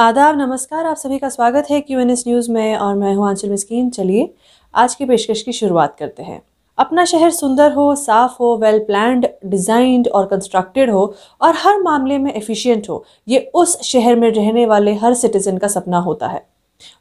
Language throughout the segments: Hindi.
आदाब नमस्कार आप सभी का स्वागत है क्यू एन एस न्यूज़ में और मैं हूँ आंचल मिस्कीन चलिए आज की पेशकश की शुरुआत करते हैं अपना शहर सुंदर हो साफ हो वेल प्लान्ड डिज़ाइंड और कंस्ट्रक्टेड हो और हर मामले में एफिशिएंट हो ये उस शहर में रहने वाले हर सिटीज़न का सपना होता है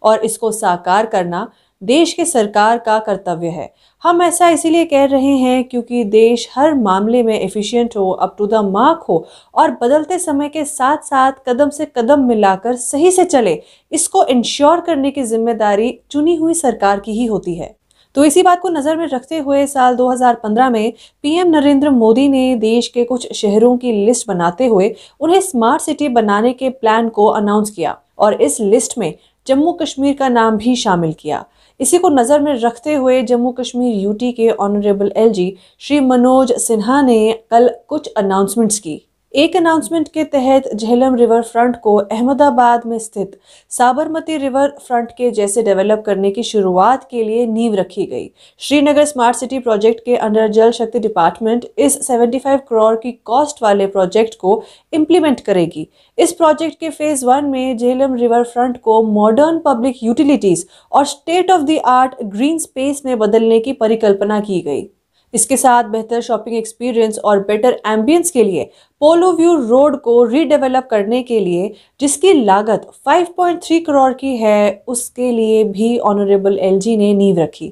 और इसको साकार करना देश के सरकार का कर्तव्य है हम ऐसा इसीलिए कह रहे हैं क्योंकि देश हर मामले में एफिशिएंट हो अप टू द मार्क हो और बदलते समय के साथ साथ कदम से कदम मिलाकर सही से चले इसको इंश्योर करने की जिम्मेदारी चुनी हुई सरकार की ही होती है तो इसी बात को नज़र में रखते हुए साल 2015 में पीएम नरेंद्र मोदी ने देश के कुछ शहरों की लिस्ट बनाते हुए उन्हें स्मार्ट सिटी बनाने के प्लान को अनाउंस किया और इस लिस्ट में जम्मू कश्मीर का नाम भी शामिल किया इसी को नज़र में रखते हुए जम्मू कश्मीर यूटी के ऑनरेबल एलजी श्री मनोज सिन्हा ने कल कुछ अनाउंसमेंट्स की एक अनाउंसमेंट के तहत झेलम रिवर फ्रंट को अहमदाबाद में स्थित साबरमती रिवर फ्रंट के जैसे डेवलप करने की शुरुआत के लिए नींव रखी गई श्रीनगर स्मार्ट सिटी प्रोजेक्ट के अंडर जल शक्ति डिपार्टमेंट इस 75 करोड़ की कॉस्ट वाले प्रोजेक्ट को इम्प्लीमेंट करेगी इस प्रोजेक्ट के फेज वन में झेलम रिवर फ्रंट को मॉडर्न पब्लिक यूटिलिटीज और state of the art green space में बदलने की परिकल्पना की गई इसके साथ बेहतर शॉपिंग एक्सपीरियंस और बेटर एम्बियंस के लिए पोलो व्यू रोड को रीडेवलप करने के लिए जिसकी लागत 5.3 करोड़ की है उसके लिए भी ऑनरेबल एलजी ने नींव रखी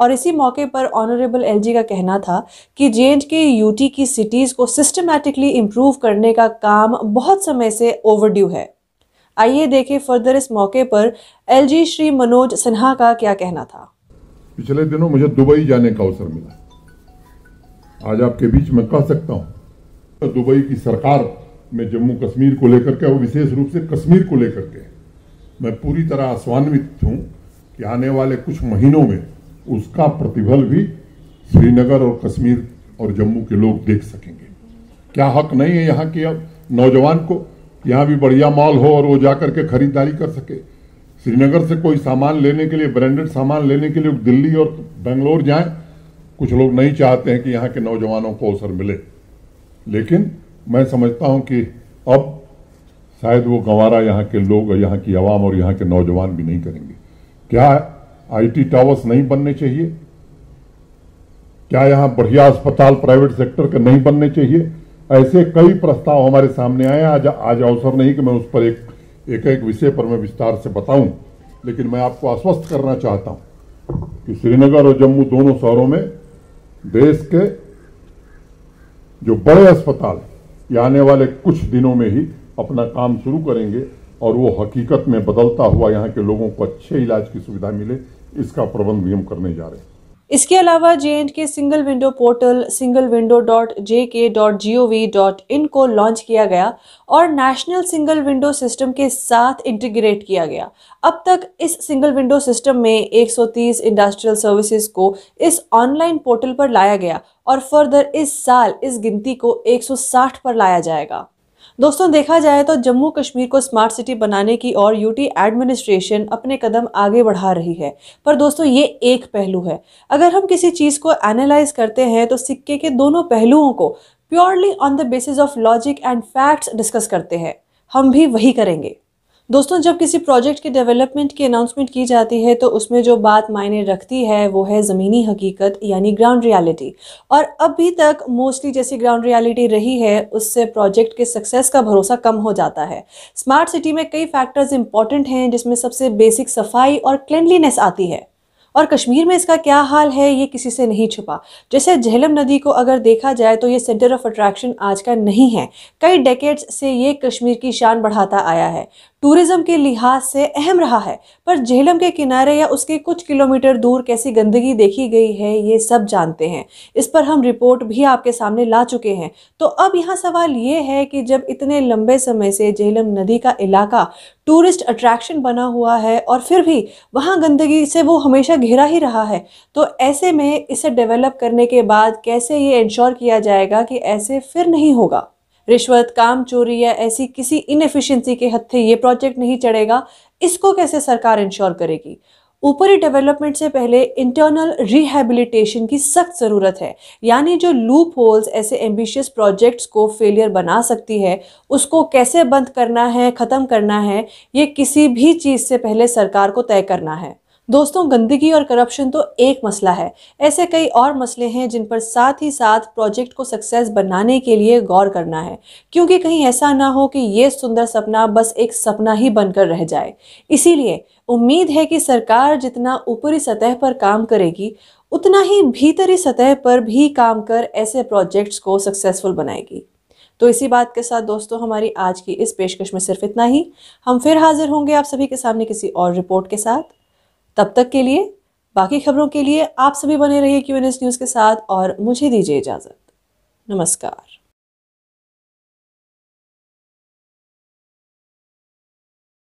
और इसी मौके पर ऑनरेबल एलजी का कहना था कि जे के यूटी की सिटीज़ को सिस्टमेटिकली इम्प्रूव करने का काम बहुत समय से ओवरड्यू है आइए देखें फर्दर इस मौके पर एलजी श्री मनोज सिन्हा का क्या कहना था पिछले दिनों मुझे दुबई जाने का अवसर मिला आज आपके बीच में कह सकता हूँ तो दुबई की सरकार में जम्मू कश्मीर को लेकर के और विशेष रूप से कश्मीर को लेकर के मैं पूरी तरह आसवान्वित हूँ कि आने वाले कुछ महीनों में उसका प्रतिफल भी श्रीनगर और कश्मीर और जम्मू के लोग देख सकेंगे क्या हक नहीं है यहाँ के अब नौजवान को यहाँ भी बढ़िया मॉल हो और वो जा करके के खरीदारी कर सके श्रीनगर से कोई सामान लेने के लिए ब्रांडेड सामान लेने के लिए दिल्ली और बेंगलोर जाएं कुछ लोग नहीं चाहते हैं कि यहाँ के नौजवानों को अवसर मिले लेकिन मैं समझता हूँ कि अब शायद वो गंवारा यहाँ के लोग यहाँ की आवाम और यहाँ के नौजवान भी नहीं करेंगे क्या आईटी टावर्स नहीं बनने चाहिए क्या यहाँ बढ़िया अस्पताल प्राइवेट सेक्टर के नहीं बनने चाहिए ऐसे कई प्रस्ताव हमारे सामने आए आज आज अवसर नहीं कि मैं उस पर एक एक एक विषय पर मैं विस्तार से बताऊं लेकिन मैं आपको आश्वस्त करना चाहता हूं कि श्रीनगर और जम्मू दोनों शहरों में देश के जो बड़े अस्पताल ये आने वाले कुछ दिनों में ही अपना काम शुरू करेंगे और वो हकीकत में बदलता हुआ यहाँ के लोगों को अच्छे इलाज की सुविधा मिले इसका प्रबंध भी हम करने जा रहे हैं इसके अलावा J and K single window portal single window dot J K dot G O V dot in को लॉन्च किया गया और नेशनल सिंगल विंडो सिस्टम के साथ इंटीग्रेट किया गया अब तक इस सिंगल विंडो सिस्टम में 130 इंडस्ट्रियल सर्विसेज को इस ऑनलाइन पोर्टल पर लाया गया और फर्दर इस साल इस गिनती को 160 पर लाया जाएगा दोस्तों देखा जाए तो जम्मू कश्मीर को स्मार्ट सिटी बनाने की ओर यूटी एडमिनिस्ट्रेशन अपने कदम आगे बढ़ा रही है पर दोस्तों ये एक पहलू है अगर हम किसी चीज़ को एनालाइज करते हैं तो सिक्के के दोनों पहलुओं को purely on the basis of logic and facts discuss करते हैं हम भी वही करेंगे दोस्तों जब किसी प्रोजेक्ट के डेवलपमेंट की अनाउंसमेंट की जाती है तो उसमें जो बात मायने रखती है वो है ज़मीनी हकीकत यानी ग्राउंड रियलिटी और अभी तक मोस्टली जैसी ग्राउंड रियलिटी रही है उससे प्रोजेक्ट के सक्सेस का भरोसा कम हो जाता है स्मार्ट सिटी में कई फैक्टर्स इंपॉर्टेंट हैं जिसमें सबसे बेसिक सफाई और क्लिनलीनेस आती है और कश्मीर में इसका क्या हाल है ये किसी से नहीं छुपा जैसे झेलम नदी को अगर देखा जाए तो ये सेंटर ऑफ अट्रैक्शन आज का नहीं है कई डेकेट्स से ये कश्मीर की शान बढ़ाता आया है टूरिज्म के लिहाज से अहम रहा है पर झेलम के किनारे या उसके कुछ किलोमीटर दूर कैसी गंदगी देखी गई है ये सब जानते हैं इस पर हम रिपोर्ट भी आपके सामने ला चुके हैं तो अब यहाँ सवाल ये है कि जब इतने लंबे समय से झेलम नदी का इलाका टूरिस्ट अट्रैक्शन बना हुआ है और फिर भी वहाँ गंदगी से वो हमेशा घिरा ही रहा है तो ऐसे में इसे डेवलप करने के बाद कैसे ये इंश्योर किया जाएगा कि ऐसे फिर नहीं होगा रिश्वत काम चोरी या ऐसी किसी इनएफिशिएंसी के हत्थे ये प्रोजेक्ट नहीं चढ़ेगा इसको कैसे सरकार इंश्योर करेगी ऊपरी डेवलपमेंट से पहले इंटरनल रिहेबिलिटेशन की सख्त ज़रूरत है यानी जो लूप होल्स ऐसे एम्बिशियस प्रोजेक्ट्स को फेलियर बना सकती है उसको कैसे बंद करना है ख़त्म करना है ये किसी भी चीज़ से पहले सरकार को तय करना है दोस्तों गंदगी और करप्शन तो एक मसला है ऐसे कई और मसले हैं जिन पर साथ ही साथ प्रोजेक्ट को सक्सेस बनाने के लिए गौर करना है क्योंकि कहीं ऐसा ना हो कि ये सुंदर सपना बस एक सपना ही बनकर रह जाए इसीलिए उम्मीद है कि सरकार जितना ऊपरी सतह पर काम करेगी उतना ही भीतरी सतह पर भी काम कर ऐसे प्रोजेक्ट्स को सक्सेसफुल बनाएगी तो इसी बात के साथ दोस्तों हमारी आज की इस पेशकश में सिर्फ इतना ही हम फिर हाजिर होंगे आप सभी के सामने किसी और रिपोर्ट के साथ तब तक के लिए बाकी खबरों के लिए आप सभी बने रहिए क्यू एन एस न्यूज़ के साथ और मुझे दीजिए इजाज़त नमस्कार